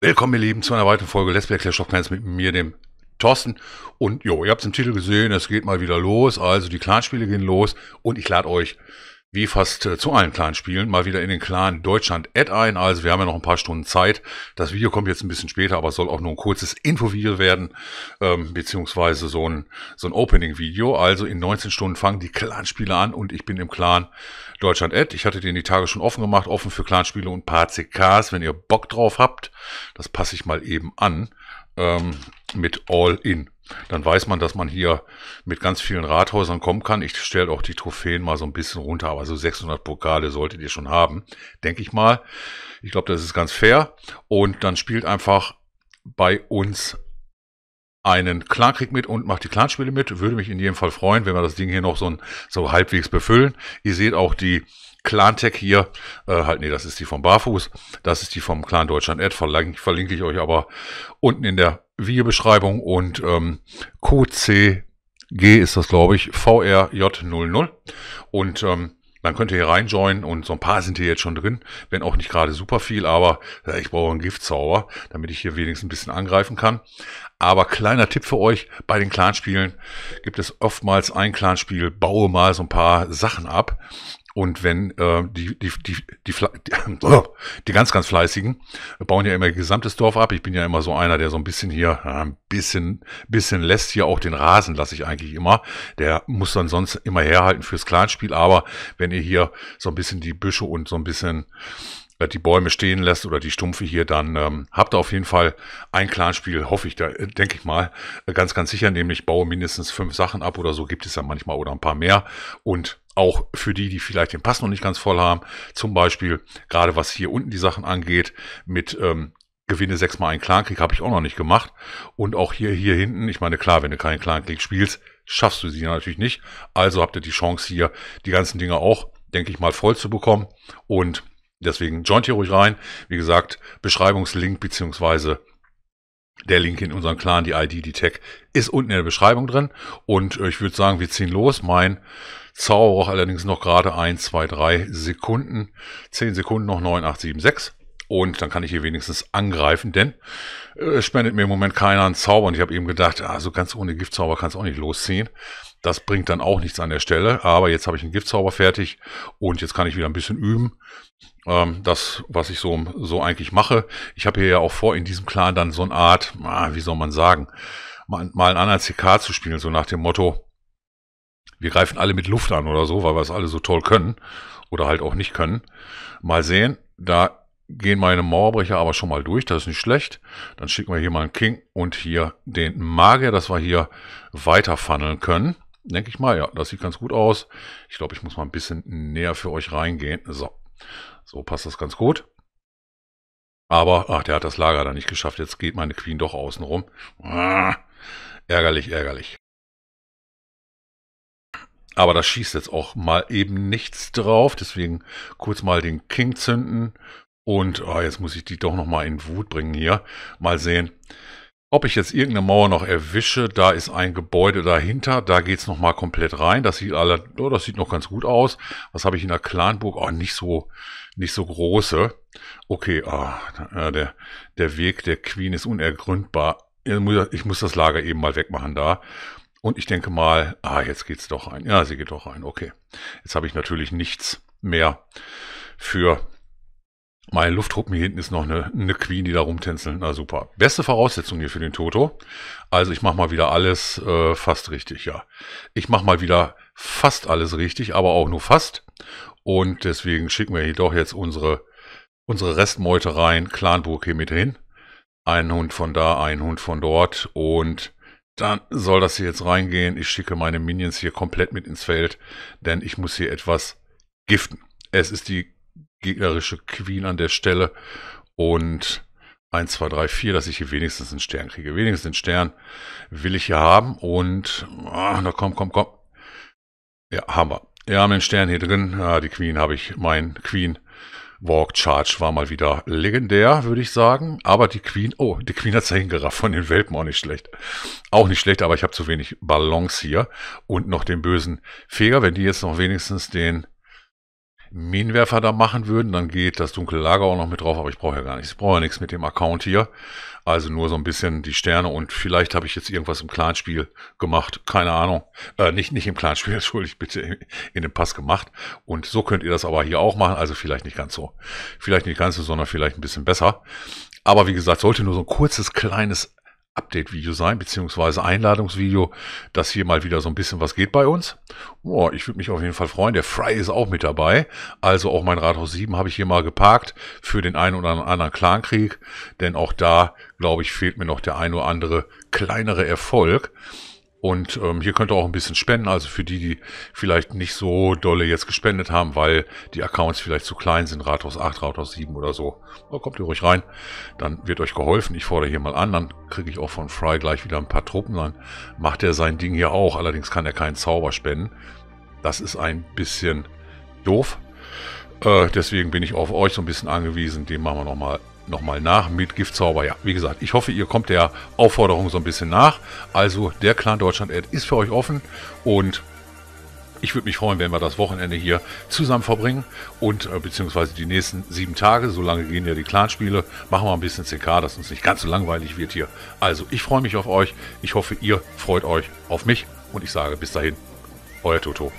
Willkommen, ihr Lieben, zu einer weiteren Folge Let's Play Clash of Clans mit mir, dem Thorsten. Und jo, ihr habt es im Titel gesehen, es geht mal wieder los. Also die Clanspiele gehen los und ich lade euch wie fast äh, zu allen kleinen Spielen, mal wieder in den Clan Deutschland Add ein. Also wir haben ja noch ein paar Stunden Zeit. Das Video kommt jetzt ein bisschen später, aber es soll auch nur ein kurzes Infovideo werden, ähm, beziehungsweise so ein, so ein Opening-Video. Also in 19 Stunden fangen die Clan-Spiele an und ich bin im Clan Deutschland Add. Ich hatte den die Tage schon offen gemacht, offen für Clan-Spiele und paar CKs, wenn ihr Bock drauf habt. Das passe ich mal eben an ähm, mit All-In. Dann weiß man, dass man hier mit ganz vielen Rathäusern kommen kann. Ich stelle auch die Trophäen mal so ein bisschen runter, aber so 600 Pokale solltet ihr schon haben, denke ich mal. Ich glaube, das ist ganz fair. Und dann spielt einfach bei uns einen Klarkrieg mit und macht die Clanspiele mit. Würde mich in jedem Fall freuen, wenn wir das Ding hier noch so, ein, so halbwegs befüllen. Ihr seht auch die Clantech hier, äh, halt, nee, das ist die vom Barfuß, das ist die vom Clan Deutschland Ad, verlinke, verlinke ich euch aber unten in der Videobeschreibung und ähm, QCG ist das, glaube ich, VRJ00 und ähm, man könnte hier reinjoinen und so ein paar sind hier jetzt schon drin, wenn auch nicht gerade super viel, aber ich brauche einen Giftzauber, damit ich hier wenigstens ein bisschen angreifen kann. Aber kleiner Tipp für euch, bei den Clanspielen gibt es oftmals ein Clanspiel, baue mal so ein paar Sachen ab und wenn äh, die, die, die, die, die, die ganz, ganz Fleißigen äh, bauen ja immer ihr gesamtes Dorf ab. Ich bin ja immer so einer, der so ein bisschen hier, ein bisschen, bisschen lässt hier auch den Rasen, lasse ich eigentlich immer. Der muss dann sonst immer herhalten fürs Clanspiel. Aber wenn ihr hier so ein bisschen die Büsche und so ein bisschen äh, die Bäume stehen lässt oder die Stumpfe hier, dann ähm, habt ihr auf jeden Fall ein Clanspiel, hoffe ich, da äh, denke ich mal, äh, ganz, ganz sicher, nämlich baue mindestens fünf Sachen ab oder so gibt es ja manchmal oder ein paar mehr und auch für die, die vielleicht den Pass noch nicht ganz voll haben, zum Beispiel gerade was hier unten die Sachen angeht, mit ähm, gewinne sechsmal einen Clankrieg, habe ich auch noch nicht gemacht. Und auch hier, hier hinten, ich meine, klar, wenn du keinen Clankrieg spielst, schaffst du sie natürlich nicht. Also habt ihr die Chance hier, die ganzen Dinge auch, denke ich mal, voll zu bekommen. Und Deswegen joint hier ruhig rein. Wie gesagt, Beschreibungslink beziehungsweise der Link in unseren Clan, die ID, die Tech, ist unten in der Beschreibung drin. Und äh, ich würde sagen, wir ziehen los. Mein Zauber braucht allerdings noch gerade 1, 2, 3 Sekunden. 10 Sekunden noch 9876 und dann kann ich hier wenigstens angreifen, denn äh, spendet mir im Moment keiner einen Zauber und ich habe eben gedacht, ja, ah, so ganz ohne Giftzauber kann es auch nicht losziehen. Das bringt dann auch nichts an der Stelle, aber jetzt habe ich einen Giftzauber fertig und jetzt kann ich wieder ein bisschen üben. Ähm, das, was ich so, so eigentlich mache. Ich habe hier ja auch vor, in diesem Clan dann so eine Art, ah, wie soll man sagen, mal, mal einen anderen CK zu spielen, so nach dem Motto, wir greifen alle mit Luft an oder so, weil wir es alle so toll können oder halt auch nicht können. Mal sehen, da gehen meine Mauerbrecher aber schon mal durch, das ist nicht schlecht. Dann schicken wir hier mal einen King und hier den Magier, dass wir hier weiter funneln können. Denke ich mal, ja, das sieht ganz gut aus. Ich glaube, ich muss mal ein bisschen näher für euch reingehen. So, so passt das ganz gut. Aber, ach, der hat das Lager da nicht geschafft. Jetzt geht meine Queen doch außen rum. Ah, ärgerlich, ärgerlich. Aber da schießt jetzt auch mal eben nichts drauf. Deswegen kurz mal den King zünden. Und oh, jetzt muss ich die doch nochmal in Wut bringen hier. Mal sehen, ob ich jetzt irgendeine Mauer noch erwische. Da ist ein Gebäude dahinter. Da geht es nochmal komplett rein. Das sieht, alle, oh, das sieht noch ganz gut aus. Was habe ich in der Clanburg? Oh, nicht so, nicht so große. Okay, oh, der, der Weg der Queen ist unergründbar. Ich muss das Lager eben mal wegmachen da. Und ich denke mal, ah, jetzt geht's doch rein. Ja, sie geht doch rein. Okay. Jetzt habe ich natürlich nichts mehr für meine Luftruppen hier hinten ist noch eine, eine Queen, die da rumtänzeln. Na super. Beste Voraussetzung hier für den Toto. Also ich mache mal wieder alles äh, fast richtig, ja. Ich mache mal wieder fast alles richtig, aber auch nur fast. Und deswegen schicken wir hier doch jetzt unsere, unsere Restmeute rein. Clanburg hier mit hin. Ein Hund von da, ein Hund von dort. Und dann soll das hier jetzt reingehen. Ich schicke meine Minions hier komplett mit ins Feld, denn ich muss hier etwas giften. Es ist die gegnerische Queen an der Stelle. Und 1, 2, 3, 4, dass ich hier wenigstens einen Stern kriege. Wenigstens einen Stern will ich hier haben. Und, ah, na komm, komm, komm. Ja, haben wir. Wir haben den Stern hier drin. Ja, die Queen habe ich. Mein Queen Walk Charge war mal wieder legendär, würde ich sagen. Aber die Queen, oh, die Queen hat es ja hingerafft von den Welpen auch nicht schlecht. Auch nicht schlecht, aber ich habe zu wenig Ballons hier. Und noch den bösen Feger. Wenn die jetzt noch wenigstens den Minenwerfer da machen würden, dann geht das dunkle Lager auch noch mit drauf, aber ich brauche ja gar nichts. Ich brauche ja nichts mit dem Account hier. Also nur so ein bisschen die Sterne und vielleicht habe ich jetzt irgendwas im Clanspiel gemacht. Keine Ahnung. Äh, nicht, nicht im Clanspiel, entschuldigt bitte, in dem Pass gemacht. Und so könnt ihr das aber hier auch machen. Also vielleicht nicht ganz so. Vielleicht nicht ganz so, sondern vielleicht ein bisschen besser. Aber wie gesagt, sollte nur so ein kurzes, kleines Update-Video sein, beziehungsweise Einladungsvideo, dass hier mal wieder so ein bisschen was geht bei uns. Oh, ich würde mich auf jeden Fall freuen. Der Fry ist auch mit dabei. Also auch mein Rathaus 7 habe ich hier mal geparkt für den einen oder anderen Clankrieg. Denn auch da, glaube ich, fehlt mir noch der ein oder andere kleinere Erfolg. Und ähm, hier könnt ihr auch ein bisschen spenden, also für die, die vielleicht nicht so dolle jetzt gespendet haben, weil die Accounts vielleicht zu klein sind, Rathaus 8, Rathaus 7 oder so. Da kommt ihr ruhig rein, dann wird euch geholfen. Ich fordere hier mal an, dann kriege ich auch von Fry gleich wieder ein paar Truppen, dann macht er sein Ding hier auch. Allerdings kann er keinen Zauber spenden. Das ist ein bisschen doof. Äh, deswegen bin ich auf euch so ein bisschen angewiesen. Den machen wir nochmal nochmal nach mit Giftzauber. Ja, wie gesagt, ich hoffe, ihr kommt der Aufforderung so ein bisschen nach. Also der Clan Deutschland Ad ist für euch offen und ich würde mich freuen, wenn wir das Wochenende hier zusammen verbringen und äh, beziehungsweise die nächsten sieben Tage, so lange gehen ja die Clanspiele, machen wir ein bisschen CK, dass uns nicht ganz so langweilig wird hier. Also ich freue mich auf euch, ich hoffe, ihr freut euch auf mich und ich sage bis dahin, euer Toto.